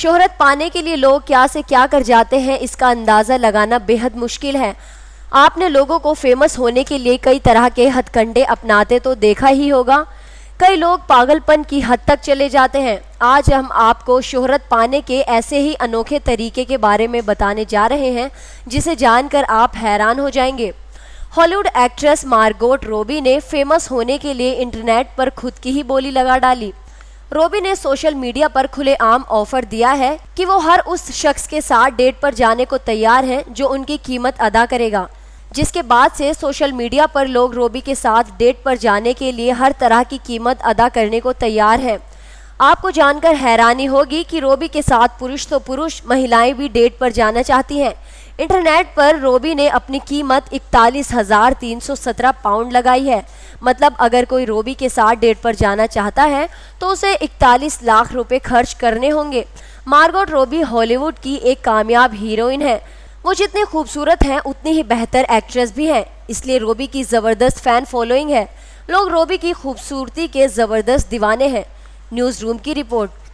शोहरत पाने के लिए लोग क्या से क्या कर जाते हैं इसका अंदाज़ा लगाना बेहद मुश्किल है आपने लोगों को फेमस होने के लिए कई तरह के हथकंडे अपनाते तो देखा ही होगा कई लोग पागलपन की हद तक चले जाते हैं आज हम आपको शोहरत पाने के ऐसे ही अनोखे तरीके के बारे में बताने जा रहे हैं जिसे जानकर आप हैरान हो जाएंगे हॉलीवुड एक्ट्रेस मार्गोट रोबी ने फेमस होने के लिए इंटरनेट पर खुद की ही बोली लगा डाली रोबी ने सोशल मीडिया पर खुलेआम ऑफर दिया है कि वो हर उस शख्स के साथ डेट पर जाने को तैयार है जो उनकी कीमत अदा करेगा जिसके बाद से सोशल मीडिया पर लोग रोबी के साथ डेट पर जाने के लिए हर तरह की कीमत अदा करने को तैयार हैं आपको जानकर हैरानी होगी कि रोबी के साथ पुरुष तो पुरुष महिलाएं भी डेट पर जाना चाहती हैं इंटरनेट पर रोबी ने अपनी कीमत इकतालीस हज़ार तीन सौ सत्रह पाउंड लगाई है मतलब अगर कोई रोबी के साथ डेट पर जाना चाहता है तो उसे इकतालीस लाख रुपए खर्च करने होंगे मार्गोट रोबी हॉलीवुड की एक कामयाब हीरोइन है वो जितनी खूबसूरत हैं उतनी ही बेहतर एक्ट्रेस भी हैं इसलिए रोबी की ज़बरदस्त फ़ैन फॉलोइंग है लोग रोबी की खूबसूरती के ज़बरदस्त दीवाने हैं न्यूज़ रूम की रिपोर्ट